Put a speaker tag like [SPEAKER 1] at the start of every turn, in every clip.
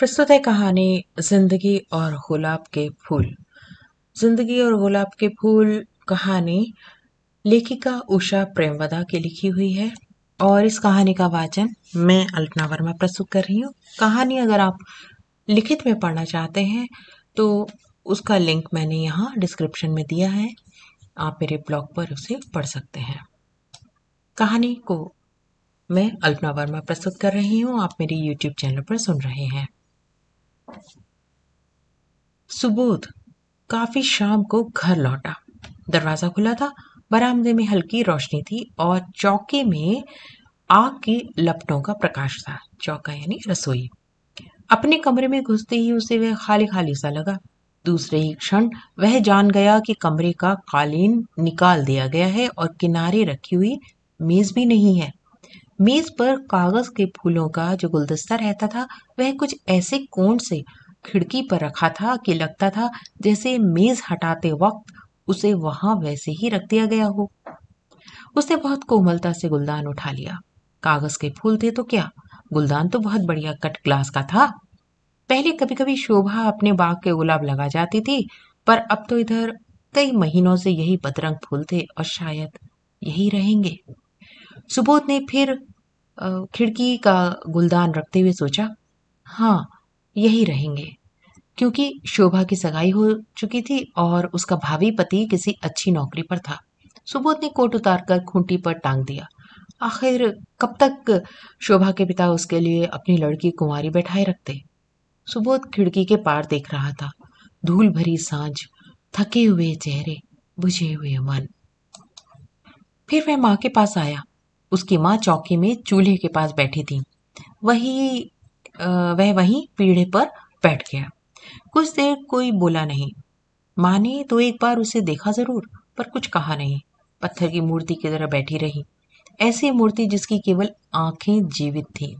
[SPEAKER 1] प्रस्तुत है कहानी जिंदगी और गुलाब के फूल जिंदगी और गुलाब के फूल कहानी लेखिका उषा प्रेमवदा की लिखी हुई है और इस कहानी का वाचन मैं अल्पना वर्मा प्रस्तुत कर रही हूँ कहानी अगर आप लिखित में पढ़ना चाहते हैं तो उसका लिंक मैंने यहाँ डिस्क्रिप्शन में दिया है आप मेरे ब्लॉग पर उसे पढ़ सकते हैं कहानी को मैं अल्पना वर्मा प्रस्तुत कर रही हूँ आप मेरी यूट्यूब चैनल पर सुन रहे हैं सुबोध काफी शाम को घर लौटा दरवाजा खुला था बरामदे में हल्की रोशनी थी और चौके में आग की लपटों का प्रकाश था चौका यानी रसोई अपने कमरे में घुसते ही उसे वह खाली खाली सा लगा दूसरे ही क्षण वह जान गया कि कमरे का कालीन निकाल दिया गया है और किनारे रखी हुई मेज भी नहीं है मेज पर कागज के फूलों का जो गुलदस्ता रहता था वह कुछ ऐसे कोण से खिड़की पर रखा था कि लगता था जैसे मेज हटाते वक्त उसे वहां वैसे ही रख दिया गया हो उसने बहुत कोमलता से गुलदान उठा लिया कागज के फूल थे तो क्या गुलदान तो बहुत बढ़िया कट ग्लास का था पहले कभी कभी शोभा अपने बाग के गुलाब लगा जाती थी पर अब तो इधर कई महीनों से यही बदरंग फूल थे और शायद यही रहेंगे सुबोध ने फिर खिड़की का गुलदान रखते हुए सोचा हाँ यही रहेंगे क्योंकि शोभा की सगाई हो चुकी थी और उसका भावी पति किसी अच्छी नौकरी पर था सुबोध ने कोट उतारकर खूंटी पर टांग दिया आखिर कब तक शोभा के पिता उसके लिए अपनी लड़की कुंवारी बैठाए रखते सुबोध खिड़की के पार देख रहा था धूल भरी सांझ थके हुए चेहरे बुझे हुए मन फिर वह माँ के पास आया उसकी माँ चौकी में चूल्हे के पास बैठी थी वही वह वहीं पीढ़े पर बैठ गया कुछ देर कोई बोला नहीं माँ ने तो एक बार उसे देखा जरूर पर कुछ कहा नहीं पत्थर की मूर्ति की तरह बैठी रही ऐसी मूर्ति जिसकी केवल आंखें जीवित थी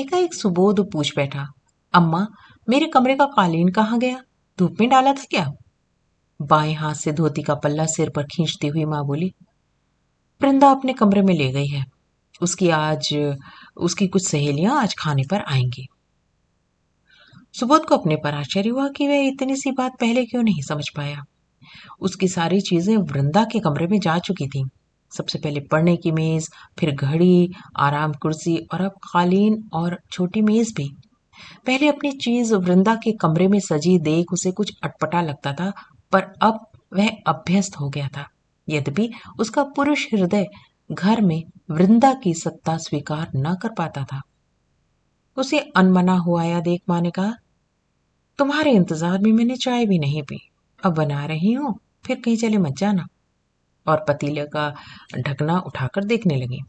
[SPEAKER 1] एकाएक सुबोध पूछ बैठा अम्मा मेरे कमरे का कालीन कहाँ गया धूप में डाला था क्या बाएं हाथ से धोती का पल्ला सिर पर खींचती हुई माँ बोली वृंदा अपने कमरे में ले गई है उसकी आज उसकी कुछ सहेलियां आज खाने पर आएंगी सुबोध को अपने पर आश्चर्य हुआ कि वह इतनी सी बात पहले क्यों नहीं समझ पाया उसकी सारी चीजें वृंदा के कमरे में जा चुकी थीं सबसे पहले पढ़ने की मेज फिर घड़ी आराम कुर्सी और अब कालीन और छोटी मेज भी पहले अपनी चीज वृंदा के कमरे में सजी देख उसे कुछ अटपटा लगता था पर अब वह अभ्यस्त हो गया था यद्यपि उसका पुरुष हृदय घर में वृंदा की सत्ता स्वीकार न कर पाता था उसे अनमना या देख माने कहा तुम्हारे इंतजार में मैंने चाय भी नहीं पी अब बना रही हूं फिर कहीं चले मत जाना और पतीले का ढकना उठाकर देखने लगी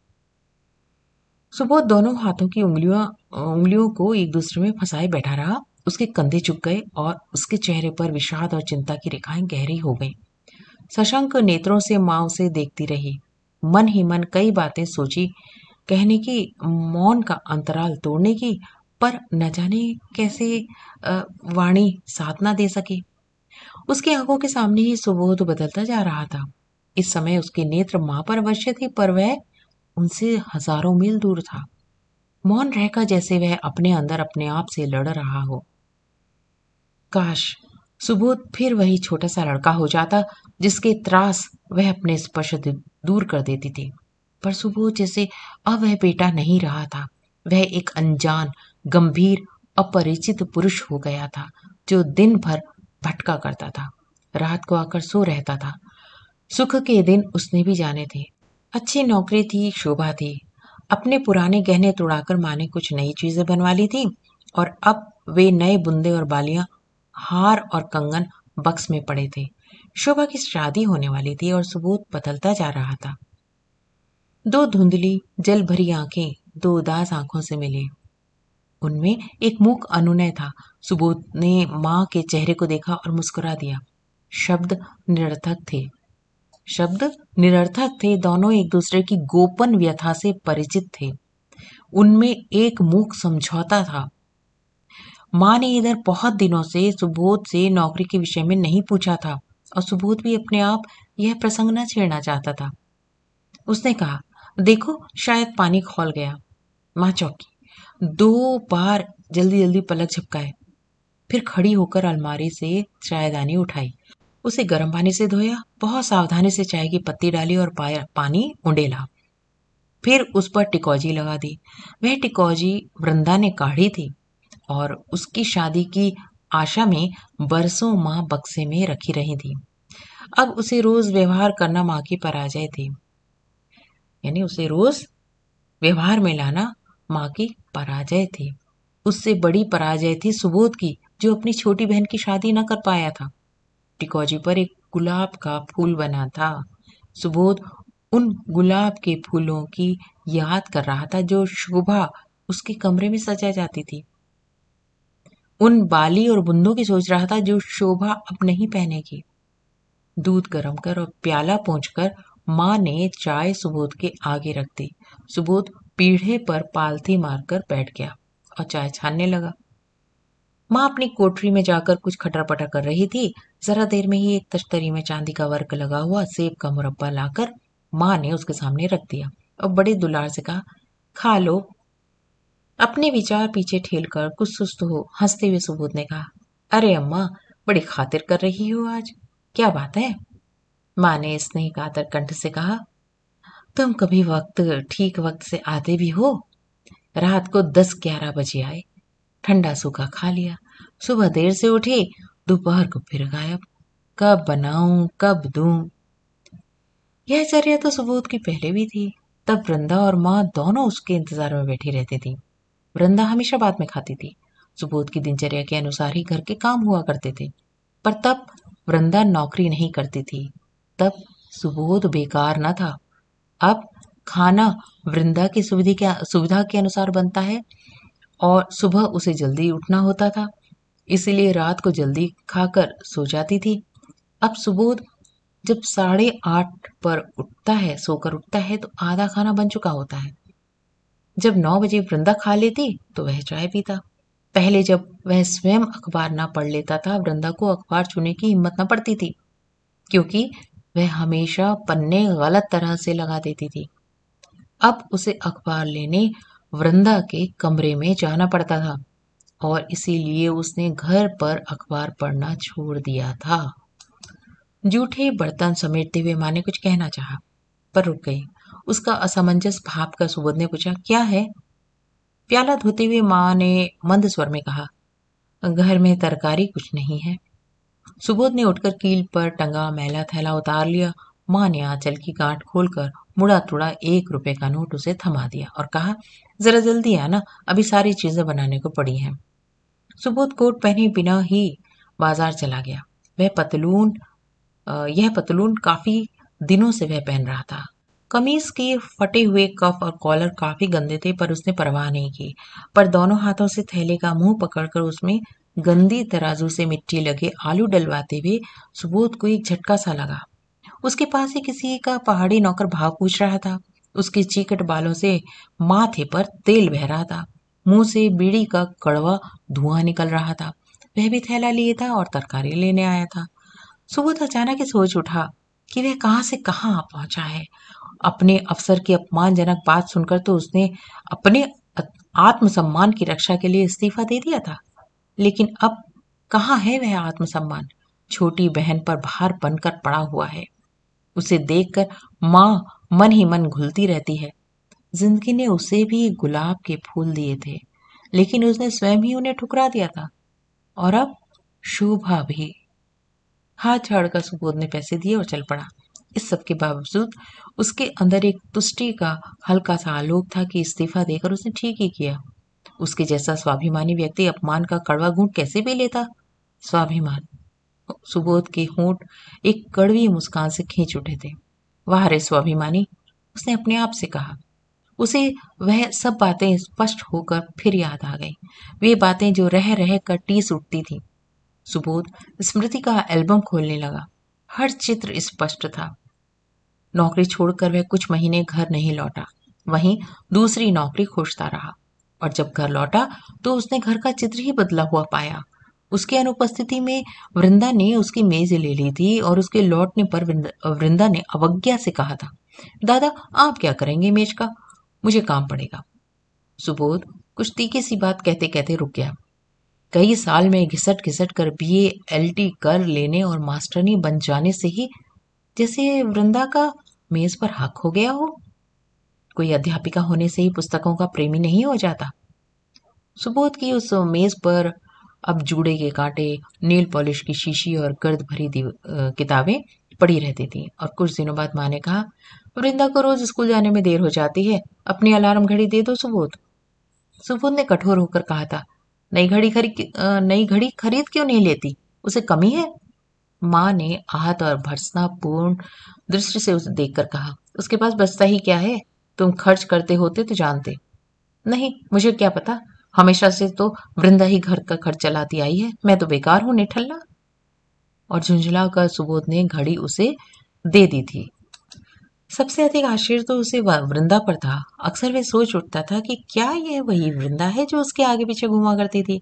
[SPEAKER 1] सुबह दोनों हाथों की उंगलियों उंगलियों को एक दूसरे में फंसाए बैठा रहा उसके कंधे झुक गए और उसके चेहरे पर विषाद और चिंता की रेखाएं गहरी हो गईं। सशंक नेत्रों से माँ उसे देखती रही मन ही मन कई बातें सोची कहने की मौन का अंतराल तोड़ने की पर न जाने कैसे वाणी साथ ना दे सके उसकी आंखों के सामने ही सुबोध बदलता जा रहा था इस समय उसके नेत्र मां पर अवश्य थे पर वह उनसे हजारों मील दूर था मौन रहकर जैसे वह अपने अंदर अपने आप से लड़ रहा हो काश सुबोध फिर वही छोटा सा लड़का हो जाता जिसके त्रास वह अपने स्पर्श दूर कर देती थी पर सुबोध जैसे अब वह बेटा नहीं रहा था वह एक अनजान गंभीर अपरिचित पुरुष हो गया था जो दिन भर भटका करता था रात को आकर सो रहता था सुख के दिन उसने भी जाने थे अच्छी नौकरी थी शोभा थी अपने पुराने गहने तोड़ाकर माँ ने कुछ नई चीजें बनवा ली थी और अब वे नए बुंदे और बालियां हार और कंगन बक्स में पड़े थे शोभा की शादी होने वाली थी और सबूत बदलता जा रहा था दो धुंधली जल भरी आंखें दो उदास आंखों से मिली उनमें एक मूक अनुनय था सुबोध ने माँ के चेहरे को देखा और मुस्कुरा दिया शब्द निरर्थक थे शब्द निरर्थक थे दोनों एक दूसरे की गोपन व्यथा से परिचित थे उनमें एक मूक समझौता था माँ ने इधर बहुत दिनों से सुबोध से नौकरी के विषय में नहीं पूछा था और सुबोध भी अपने आप यह प्रसंग न छेड़ना चाहता था उसने कहा देखो शायद पानी खोल गया माँ चौकी दो बार जल्दी जल्दी पलक झपकाए फिर खड़ी होकर अलमारी से चायदानी उठाई उसे गर्म पानी से धोया बहुत सावधानी से चाय की पत्ती डाली और पानी उंडेला फिर उस पर टिकौजी लगा दी वह टिकौजी वृंदा ने काढ़ी थी और उसकी शादी की आशा में बरसों माँ बक्से में रखी रही थी अब उसे रोज व्यवहार करना माँ की पराजय थी यानी उसे रोज व्यवहार में लाना माँ की पराजय थी उससे बड़ी पराजय थी सुबोध की जो अपनी छोटी बहन की शादी न कर पाया था टिकोजी पर एक गुलाब का फूल बना था सुबोध उन गुलाब के फूलों की याद कर रहा था जो शोभा उसके कमरे में सजा जाती थी उन बाली और बुंदों की सोच रहा था जो शोभा अब नहीं पहनेगी दूध गर्म कर और प्याला कर माँ ने चाय सुबोध के आगे रख दी सुबोध पीढ़े पर पालथी मारकर बैठ गया और चाय छानने लगा माँ अपनी कोठरी में जाकर कुछ पटर कर रही थी जरा देर में ही एक तश्तरी में चांदी का वर्क लगा हुआ सेब का मुरब्बा लाकर माँ ने उसके सामने रख दिया और बड़े दुलार से कहा खा लो अपने विचार पीछे ठेल कर कुछ सुस्त हो हंसते हुए सुबोध ने कहा अरे अम्मा बड़ी खातिर कर रही हो आज क्या बात है माँ ने स्नेह कातर कंठ से कहा तुम कभी वक्त ठीक वक्त से आते भी हो रात को दस ग्यारह बजे आए ठंडा सूखा खा लिया सुबह देर से उठी दोपहर को फिर गायब कब बनाऊं कब दूं यह चर्या तो सुबोध की पहले भी थी तब वृंदा और माँ दोनों उसके इंतजार में बैठी रहती थी वृंदा हमेशा बाद में खाती थी सुबोध की दिनचर्या के अनुसार ही घर के काम हुआ करते थे पर तब वृंदा नौकरी नहीं करती थी तब सुबोध बेकार न था अब खाना वृंदा की सुविधा के सुविधा के अनुसार बनता है और सुबह उसे जल्दी उठना होता था इसीलिए रात को जल्दी खाकर सो जाती थी अब सुबोध जब साढ़े आठ पर उठता है सोकर उठता है तो आधा खाना बन चुका होता है जब नौ बजे वृंदा खा लेती तो वह चाय पीता पहले जब वह स्वयं अखबार ना पढ़ लेता था वृंदा को अखबार छूने की हिम्मत ना पड़ती थी क्योंकि वह हमेशा पन्ने गलत तरह से लगा देती थी अब उसे अखबार लेने वृंदा के कमरे में जाना पड़ता था और इसीलिए उसने घर पर अखबार पढ़ना छोड़ दिया था जूठे बर्तन समेटते हुए माँ ने कुछ कहना चाहा पर रुक गई उसका असमंजस भाप कर सुबोध ने पूछा क्या है प्याला धोते हुए माँ ने मंद स्वर में कहा घर में तरकारी कुछ नहीं है सुबोध ने उठकर कील पर टंगा मैला थैला उतार लिया माँ ने आंचल की गांठ खोलकर मुड़ा तुड़ा एक रुपए का नोट उसे थमा दिया और कहा जरा जल्दी आना अभी सारी चीजें बनाने को पड़ी हैं सुबोध कोट पहने बिना ही बाजार चला गया वह पतलून यह पतलून काफी दिनों से वह पहन रहा था कमीज के फटे हुए कफ और कॉलर काफी गंदे थे पर उसने परवाह नहीं की पर दोनों हाथों से थैले का मुंह पकड़कर उसमें गंदी तराजू से मिट्टी लगे आलू डलवाते हुए सुबोध को एक झटका सा लगा उसके पास ही किसी का पहाड़ी नौकर भाव पूछ रहा था उसके चीकट बालों से माथे पर तेल बह रहा था मुंह से बीड़ी का कड़वा धुआं निकल रहा था वह भी थैला लिए था और तरकारी लेने आया था सुबोध अचानक ही सोच उठा कि वह कहाँ से कहाँ पहुंचा है अपने अफसर की अपमानजनक बात सुनकर तो उसने अपने आत्मसम्मान की रक्षा के लिए इस्तीफा दे दिया था लेकिन अब कहाँ है वह आत्मसम्मान छोटी बहन पर भार बनकर पड़ा हुआ है उसे देखकर माँ मन ही मन घुलती रहती है जिंदगी ने उसे भी गुलाब के फूल दिए थे लेकिन उसने स्वयं ही उन्हें ठुकरा दिया था और अब शोभा भी हाथ छाड़कर सुबोध ने पैसे दिए और चल पड़ा इस सब के बावजूद उसके अंदर एक तुष्टि का हल्का सा आलोक था कि इस्तीफा देकर उसने ठीक ही किया उसके जैसा स्वाभिमानी व्यक्ति अपमान का कड़वा घूट कैसे भी लेता स्वाभिमान सुबोध के होंठ एक कड़वी मुस्कान से खींच उठे थे वाह रे स्वाभिमानी उसने अपने आप से कहा उसे वह सब बातें स्पष्ट होकर फिर याद आ गई वे बातें जो रह रह कर टीस उठती थी सुबोध स्मृति का एल्बम खोलने लगा हर चित्र स्पष्ट था नौकरी छोड़कर वह कुछ महीने घर नहीं लौटा वहीं दूसरी नौकरी खोजता रहा और जब घर लौटा तो उसने घर का चित्र ही बदला हुआ पाया उसकी अनुपस्थिति में वृंदा ने उसकी मेज ले ली थी और उसके लौटने पर वृंदा ने अवज्ञा से कहा था दादा आप क्या करेंगे मेज का मुझे काम पड़ेगा सुबोध कुछ तीखी सी बात कहते कहते रुक गया कई साल में घिसट घिसट कर बीए एलटी कर लेने और मास्टरनी बन जाने से ही जैसे वृंदा का मेज पर हक हो गया हो कोई अध्यापिका होने से ही पुस्तकों का प्रेमी नहीं हो जाता सुबोध की उस मेज पर अब जूड़े के कांटे नील पॉलिश की शीशी और गर्द भरी किताबें पड़ी रहती थी और कुछ दिनों बाद माँ ने कहा वृंदा को रोज स्कूल जाने में देर हो जाती है अपनी अलार्म घड़ी दे दो सुबोध सुबोध ने कठोर होकर कहा था नई घड़ी खरीद नई घड़ी खरीद क्यों नहीं लेती उसे कमी है माँ ने आहत और भर्सनापूर्ण दृष्टि से उसे देखकर कहा उसके पास बचता ही क्या है तुम खर्च करते होते तो जानते नहीं मुझे क्या पता हमेशा से तो वृंदा ही घर का खर्च चलाती आई है मैं तो बेकार हूं निठल्ला और झुंझला कर सुबोध ने घड़ी उसे दे दी थी सबसे अधिक आश्चर्य तो उसे वृंदा पर था अक्सर वे सोच उठता था कि क्या यह वही वृंदा है जो उसके आगे पीछे घुमा करती थी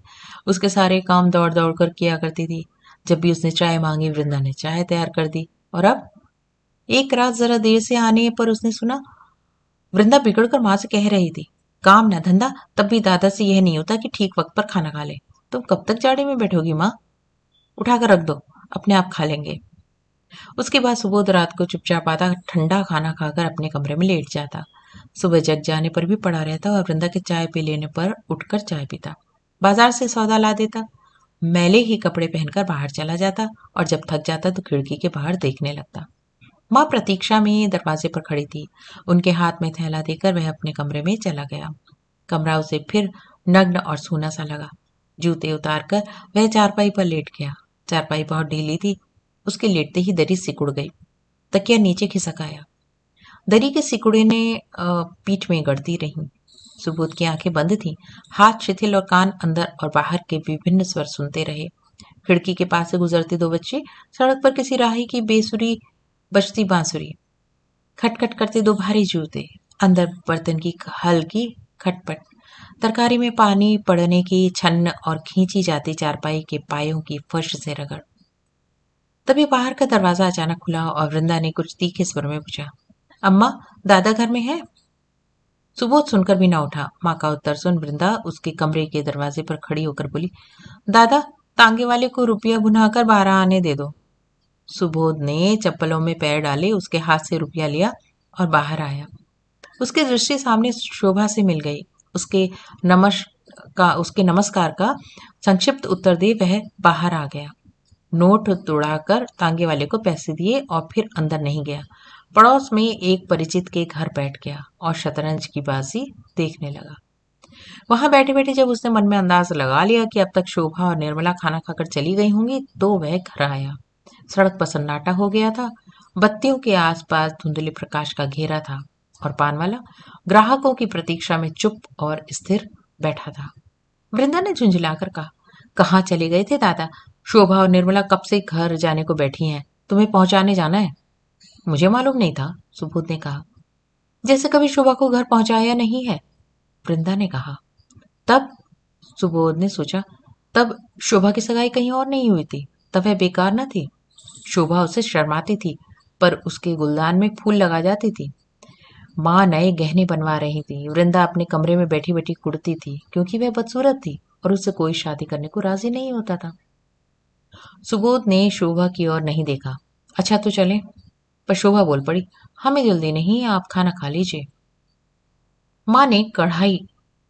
[SPEAKER 1] उसके सारे काम दौड़ दौड़ कर किया करती थी जब भी उसने चाय मांगी वृंदा ने चाय तैयार कर दी और अब एक रात जरा देर से आने पर उसने सुना वृंदा बिगड़कर माँ से कह रही थी काम ना धंधा तब भी दादा से यह नहीं होता कि ठीक वक्त पर खाना खा ले तुम कब तक जाड़े में बैठोगी माँ उठाकर रख दो अपने आप खा लेंगे उसके बाद सुबोध रात को चुपचाप आता ठंडा खाना खाकर अपने कमरे में लेट जाता सुबह जग जाने पर भी पड़ा रहता और वृंदा के चाय पी लेने पर उठकर चाय पीता बाजार से सौदा ला देता मैले ही कपड़े पहनकर बाहर चला जाता और जब थक जाता तो खिड़की के बाहर देखने लगता माँ प्रतीक्षा में दरवाजे पर खड़ी थी उनके हाथ में थैला देकर वह अपने कमरे में चला गया कमरा उसे फिर नग्न और सूना सा लगा जूते उतार कर वह चारपाई पर लेट गया चारपाई बहुत ढीली थी उसके लेटते ही दरी सिकुड़ गई तकिया नीचे खिसक आया दरी के सिकुड़े ने पीठ में गड़ती रही सुबोध की आंखें बंद थीं हाथ शिथिल और कान अंदर और बाहर के विभिन्न स्वर सुनते रहे खिड़की के पास से गुजरते दो बच्चे सड़क पर किसी राही की बेसुरी बचती बांसुरी खटखट करते दो भारी जूते अंदर बर्तन की हल्की खटपट तरकारी में पानी पड़ने की छन्न और खींची जाती चारपाई के पायों की फर्श से रगड़ तभी बाहर का दरवाजा अचानक खुला और वृंदा ने कुछ तीखे स्वर में पूछा अम्मा दादा घर में है सुबोध सुनकर भी ना उठा माँ का उत्तर सुन वृंदा उसके कमरे के दरवाजे पर खड़ी होकर बोली दादा तांगे वाले को रुपया बुनाकर बारह आने दे दो सुबोध ने चप्पलों में पैर डाले उसके हाथ से रुपया लिया और बाहर आया उसके दृष्टि सामने शोभा से मिल गई उसके नमस् का उसके नमस्कार का संक्षिप्त उत्तर दे वह बाहर आ गया नोट तोड़ाकर तांगे वाले को पैसे दिए और फिर अंदर नहीं गया पड़ोस में एक परिचित के घर बैठ गया और शतरंज की बाजी देखने लगा वहां बैठे बैठे जब उसने मन में अंदाज लगा लिया कि अब तक शोभा और निर्मला खाना खाकर चली गई होंगी तो वह घर आया सड़क पर सन्नाटा हो गया था बत्तियों के आसपास धुंधले प्रकाश का घेरा था और पानवाला ग्राहकों की प्रतीक्षा में चुप और स्थिर बैठा था वृंदा ने झुंझुलाकर कहा चले गए थे दादा शोभा और निर्मला कब से घर जाने को बैठी हैं तुम्हें पहुंचाने जाना है मुझे मालूम नहीं था सुबोध ने कहा जैसे कभी शोभा को घर पहुंचाया नहीं है वृंदा ने कहा तब सुबोध ने सोचा तब शोभा की सगाई कहीं और नहीं हुई थी तब वह बेकार न थी शोभा उसे शर्माती थी पर उसके गुलदान में फूल लगा जाती थी माँ नए गहने बनवा रही थी वृंदा अपने कमरे में बैठी बैठी कुड़ती थी क्योंकि वह बदसूरत थी और उससे कोई शादी करने को राजी नहीं होता था सुबोध ने शोभा की ओर नहीं देखा अच्छा तो चले पर शोभा बोल पड़ी हमें जल्दी नहीं है आप खाना खा लीजिए माँ ने कढ़ाई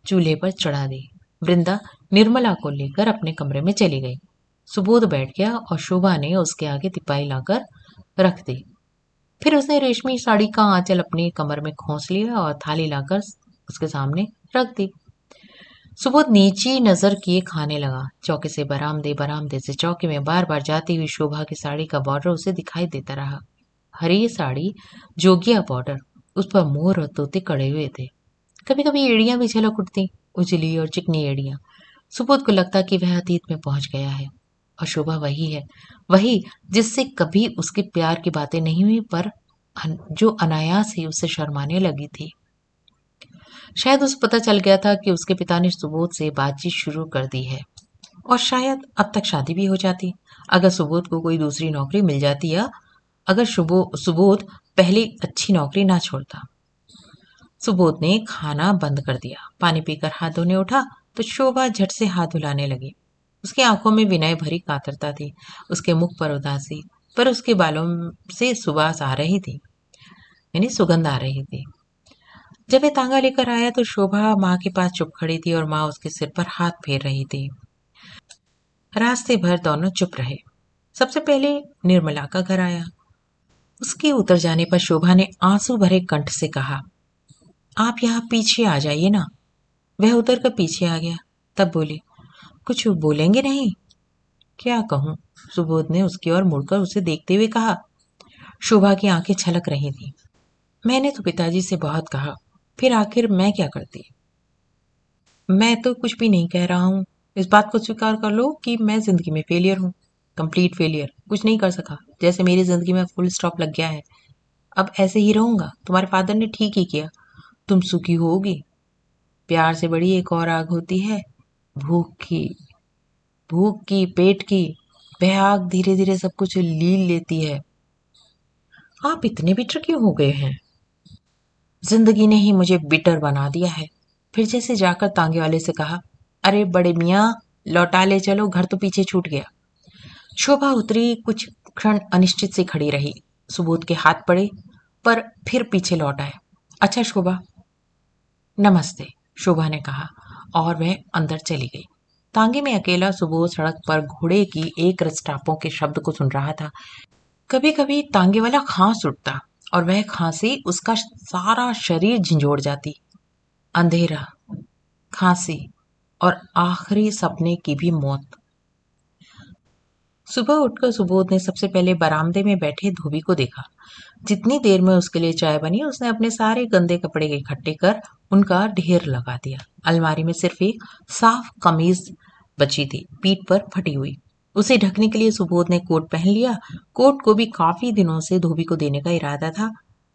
[SPEAKER 1] चूल्हे पर चढ़ा दी वृंदा निर्मला को लेकर अपने कमरे में चली गई सुबोध बैठ गया और शोभा ने उसके आगे तिपाई लाकर रख दी फिर उसने रेशमी साड़ी का आंचल अपनी कमर में खोस लिया और थाली लाकर उसके सामने रख दी सुबोध नीची नजर किए खाने लगा चौके से बरामदे बरामदे से चौके में बार बार जाती हुई शोभा की साड़ी का बॉर्डर उसे दिखाई देता रहा हरी साड़ी जोगिया बॉर्डर उस पर मोर और तोते कड़े हुए थे कभी कभी एड़ियां भी झलक उठती उजली और चिकनी एड़ियां सुबोध को लगता कि वह अतीत में पहुंच गया है और शोभा वही है वही जिससे कभी उसके प्यार की बातें नहीं हुई पर जो अनायास ही उससे शर्माने लगी थी शायद उसे पता चल गया था कि उसके पिता ने सुबोध से बातचीत शुरू कर दी है और शायद अब तक शादी भी हो जाती अगर सुबोध को कोई दूसरी नौकरी मिल जाती या अगर सुबो सुबोध पहले अच्छी नौकरी ना छोड़ता सुबोध ने खाना बंद कर दिया पानी पीकर हाथ धोने उठा तो शोभा झट से हाथ धुलाने लगी उसकी आंखों में विनय भरी कातरता थी उसके मुख पर उदासी पर उसके बालों से सुबास आ रही थी यानी सुगंध आ रही थी जब वे तांगा लेकर आया तो शोभा माँ के पास चुप खड़ी थी और माँ उसके सिर पर हाथ फेर रही थी रास्ते भर दोनों चुप रहे सबसे पहले निर्मला का घर आया उसके उतर जाने पर शोभा ने आंसू भरे कंठ से कहा आप यहाँ पीछे आ जाइए ना वह उतर कर पीछे आ गया तब बोले कुछ बोलेंगे नहीं क्या कहूँ सुबोध ने उसकी ओर मुड़कर उसे देखते हुए कहा शोभा की आंखें छलक रही थी मैंने तो पिताजी से बहुत कहा फिर आखिर मैं क्या करती मैं तो कुछ भी नहीं कह रहा हूँ इस बात को स्वीकार कर लो कि मैं जिंदगी में फेलियर हूँ कंप्लीट फेलियर कुछ नहीं कर सका जैसे मेरी ज़िंदगी में फुल स्टॉप लग गया है अब ऐसे ही रहूंगा तुम्हारे फादर ने ठीक ही किया तुम सुखी होगी प्यार से बड़ी एक और आग होती है भूख की भूख की पेट की वह आग धीरे धीरे सब कुछ लील लेती है आप इतने बिटर क्यों हो गए हैं जिंदगी ने ही मुझे बिटर बना दिया है फिर जैसे जाकर तांगे वाले से कहा अरे बड़े मियाँ लौटा ले चलो घर तो पीछे छूट गया शोभा उतरी कुछ क्षण अनिश्चित से खड़ी रही सुबोध के हाथ पड़े पर फिर पीछे लौट आए अच्छा शोभा नमस्ते शोभा ने कहा और वह अंदर चली गई तांगे में अकेला सुबोध सड़क पर घोड़े की एक रस्टापों के शब्द को सुन रहा था कभी कभी तांगे वाला खांस उठता और वह खांसी उसका सारा शरीर झिंझोड़ जाती अंधेरा खांसी और आखिरी सपने की भी मौत सुबह उठकर सुबोध ने सबसे पहले बरामदे में बैठे धोबी को देखा जितनी देर में उसके लिए चाय बनी उसने अपने सारे गंदे कपड़े इकट्ठे कर उनका ढेर लगा दिया अलमारी में सिर्फ एक साफ कमीज बची थी पीठ पर फटी हुई उसे ढकने के लिए सुबोध ने कोट पहन लिया कोट को भी काफी दिनों से धोबी को देने का इरादा था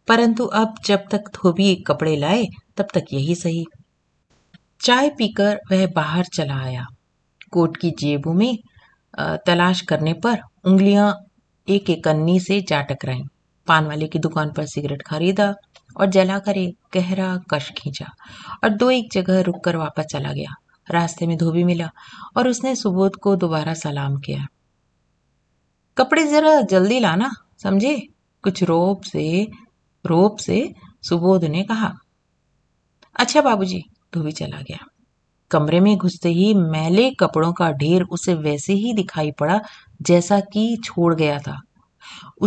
[SPEAKER 1] परंतु अब जब तक धोबी कपड़े लाए तब तक यही सही चाय पीकर वह बाहर चला आया कोट की जेबों में तलाश करने पर उंगलियां एक एक अन्नी से जा टकराई पान वाले की दुकान पर सिगरेट खरीदा और जलाकर एक गहरा कश खींचा और दो एक जगह रुक कर वापस चला गया रास्ते में धोबी मिला और उसने सुबोध को दोबारा सलाम किया कपड़े जरा जल्दी लाना समझे कुछ रोप से रोप से सुबोध ने कहा अच्छा बाबूजी धोबी चला गया कमरे में घुसते ही मैले कपड़ों का ढेर उसे वैसे ही दिखाई पड़ा जैसा कि छोड़ गया था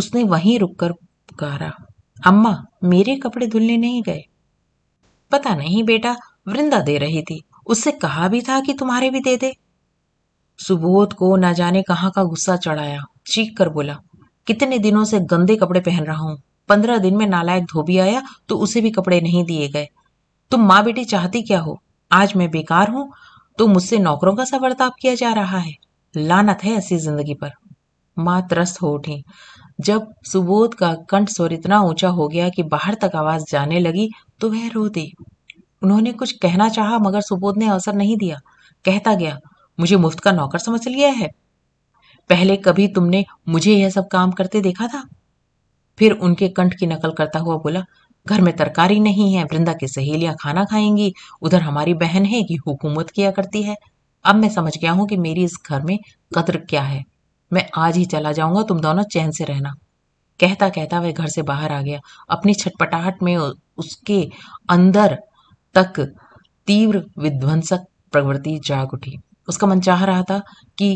[SPEAKER 1] उसने वहीं रुककर पुकारा अम्मा मेरे कपड़े धुलने नहीं गए पता नहीं बेटा वृंदा दे रही थी उससे कहा भी था कि तुम्हारे भी दे दे सुबोध को ना जाने कहाँ का गुस्सा चढ़ाया चीख कर बोला कितने दिनों से गंदे कपड़े पहन रहा हूं पंद्रह दिन में नालायक धोबी आया तो उसे भी कपड़े नहीं दिए गए तुम माँ बेटी चाहती क्या हो आज मैं बेकार हूं तो मुझसे नौकरों का सा बर्ताव किया जा रहा है लानत है ऐसी जिंदगी पर माँ त्रस्त हो उठी जब सुबोध का कंठ स्वर इतना ऊंचा हो गया कि बाहर तक आवाज जाने लगी तो वह रो दी उन्होंने कुछ कहना चाहा मगर सुबोध ने अवसर नहीं दिया कहता गया मुझे मुफ्त का नौकर समझ लिया है पहले कभी तुमने मुझे यह सब काम करते देखा था फिर उनके कंठ की नकल करता हुआ बोला घर में तरकारी नहीं है वृंदा की सहेलियां खाना खाएंगी उधर हमारी बहन है कि हुकूमत किया करती है अब मैं समझ गया हूं कि मेरी इस घर में कदर क्या है मैं आज ही चला जाऊंगा तुम दोनों चैन से रहना कहता कहता वह घर से बाहर आ गया अपनी छटपटाहट में उसके अंदर तक तीव्र विध्वंसक प्रवृत्ति जाग उठी उसका मन चाह रहा था कि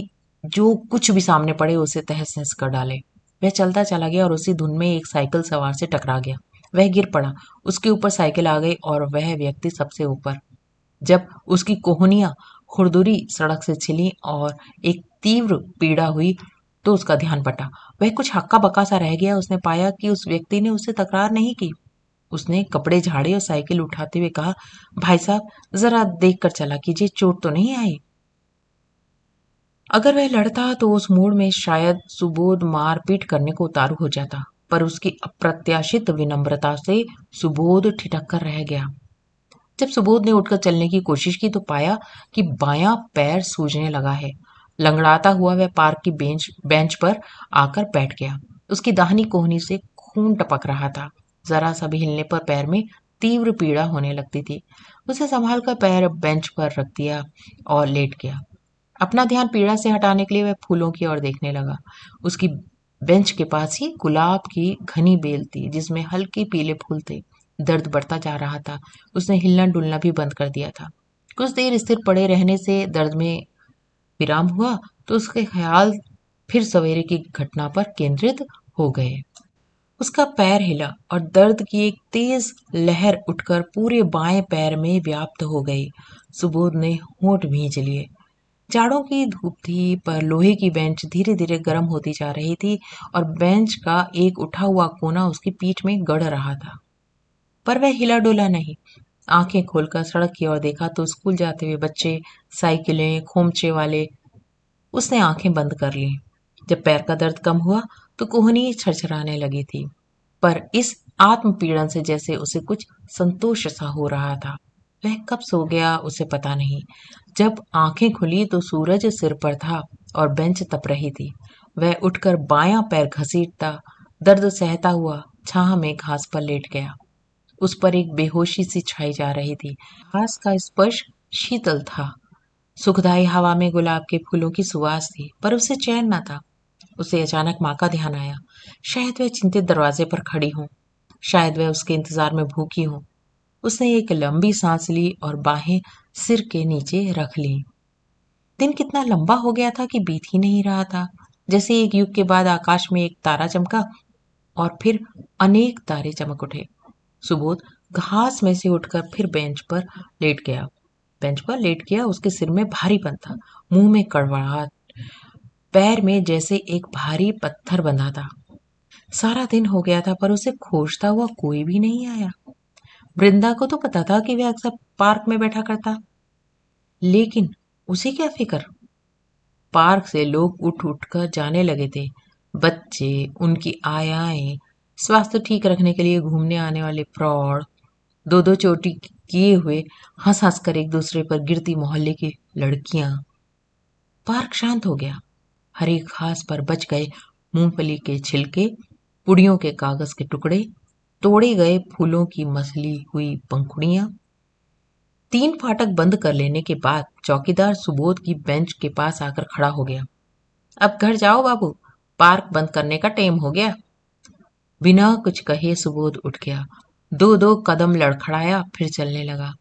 [SPEAKER 1] जो कुछ भी सामने पड़े उसे तहस नहस कर डाले वह चलता चला गया और उसी धुन में एक साइकिल सवार से टकरा गया वह गिर पड़ा उसके ऊपर साइकिल आ गई और वह व्यक्ति सबसे ऊपर जब उसकी कोहनिया खुरदुरी सड़क से छिली और एक तीव्र पीड़ा हुई तो उसका ध्यान पटा वह कुछ हक्का बक्का सा रह गया उसने पाया कि उस व्यक्ति ने उसे तकरार नहीं की उसने कपड़े झाड़े और साइकिल उठाते हुए कहा भाई साहब जरा देख कर चला कीजिए चोट तो नहीं आई अगर वह लड़ता तो उस मूड में शायद सुबोध मारपीट करने को उतारू हो जाता पर उसकी अप्रत्याशित विनम्रता से सुबोध ठिठक कर रह गया जब सुबोध ने उठकर चलने की कोशिश की तो पाया कि बायां पैर सूजने लगा है लंगड़ाता हुआ वह पार्क की बेंच बेंच पर आकर बैठ गया उसकी दाहनी कोहनी से खून टपक रहा था जरा सा भी हिलने पर पैर में तीव्र पीड़ा होने लगती थी उसे संभाल कर पैर बेंच पर रख दिया और लेट गया अपना ध्यान पीड़ा से हटाने के लिए वह फूलों की ओर देखने लगा उसकी बेंच के पास ही गुलाब की घनी बेल थी जिसमें हल्के पीले फूल थे दर्द बढ़ता जा रहा था उसने हिलना डुलना भी बंद कर दिया था कुछ देर स्थिर पड़े रहने से दर्द में विराम हुआ तो उसके ख्याल फिर सवेरे की घटना पर केंद्रित हो गए उसका पैर हिला और दर्द की एक तेज लहर उठकर पूरे बाएं पैर में व्याप्त हो गई सुबोध ने होठ भींच लिए जाड़ों की धूप थी पर लोहे की बेंच धीरे धीरे गर्म होती जा रही थी और बेंच का एक उठा हुआ कोना उसकी पीठ में गड़ रहा था पर वह हिला डोला नहीं आंखें खोलकर सड़क की ओर देखा तो स्कूल जाते हुए बच्चे साइकिलें खोमचे वाले उसने आंखें बंद कर ली जब पैर का दर्द कम हुआ तो कोहनी छरछराने लगी थी पर इस आत्मपीड़न से जैसे उसे कुछ संतोष सा हो रहा था वह कब सो गया उसे पता नहीं जब आंखें खुली तो सूरज सिर पर था और बेंच तप रही थी वह उठकर बायां पैर घसीटता दर्द सहता हुआ छाह में घास पर लेट गया उस पर एक बेहोशी सी छाई जा रही थी घास का स्पर्श शीतल था सुखदाई हवा में गुलाब के फूलों की सुवास थी पर उसे चैन ना था उसे अचानक माँ का ध्यान आया शायद वह चिंतित दरवाजे पर खड़ी हो शायद वह उसके इंतजार में भूखी हों उसने एक लंबी सांस ली और बाहें सिर के नीचे रख ली दिन कितना लंबा हो गया था कि बीत ही नहीं रहा था जैसे एक युग के बाद आकाश में एक तारा चमका और फिर अनेक तारे चमक उठे सुबोध घास में से उठकर फिर बेंच पर लेट गया बेंच पर लेट गया उसके सिर में भारी बन था मुंह में कड़वाहट पैर में जैसे एक भारी पत्थर बंधा था सारा दिन हो गया था पर उसे खोजता हुआ कोई भी नहीं आया वृंदा को तो पता था कि वह अक्सर पार्क में बैठा करता लेकिन उसे क्या फिक्र पार्क से लोग उठ उठ कर जाने लगे थे बच्चे उनकी आयाएं स्वास्थ्य ठीक रखने के लिए घूमने आने वाले फ्रॉड दो दो चोटी किए हुए हंस हंस कर एक दूसरे पर गिरती मोहल्ले की लड़कियां पार्क शांत हो गया हरी घास पर बच गए मूंगफली के छिलके पुड़ियों के कागज के टुकड़े तोड़े गए फूलों की मसली हुई पंखुड़ियां तीन फाटक बंद कर लेने के बाद चौकीदार सुबोध की बेंच के पास आकर खड़ा हो गया अब घर जाओ बाबू पार्क बंद करने का टाइम हो गया बिना कुछ कहे सुबोध उठ गया दो दो कदम लड़खड़ाया फिर चलने लगा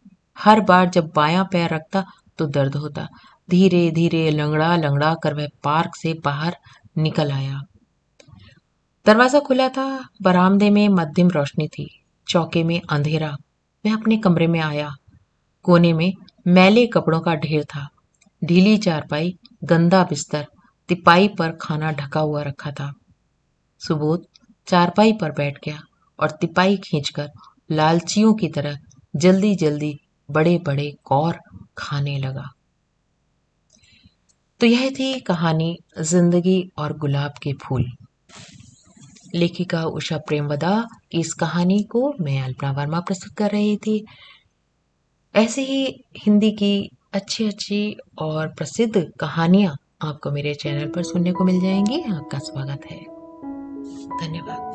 [SPEAKER 1] हर बार जब बायां पैर रखता तो दर्द होता धीरे धीरे लंगड़ा लंगड़ा कर वह पार्क से बाहर निकल आया दरवाजा खुला था बरामदे में मध्यम रोशनी थी चौके में अंधेरा वह अपने कमरे में आया कोने में मैले कपड़ों का ढेर था ढीली चारपाई गंदा बिस्तर तिपाई पर खाना ढका हुआ रखा था सुबोध चारपाई पर बैठ गया और तिपाई खींचकर लालचियों की तरह जल्दी जल्दी बड़े बड़े कौर खाने लगा तो यह थी कहानी जिंदगी और गुलाब के फूल लेखिका उषा प्रेमवदा की इस कहानी को मैं अल्पना वर्मा प्रस्तुत कर रही थी ऐसे ही हिंदी की अच्छी अच्छी और प्रसिद्ध कहानियाँ आपको मेरे चैनल पर सुनने को मिल जाएंगी आपका स्वागत है धन्यवाद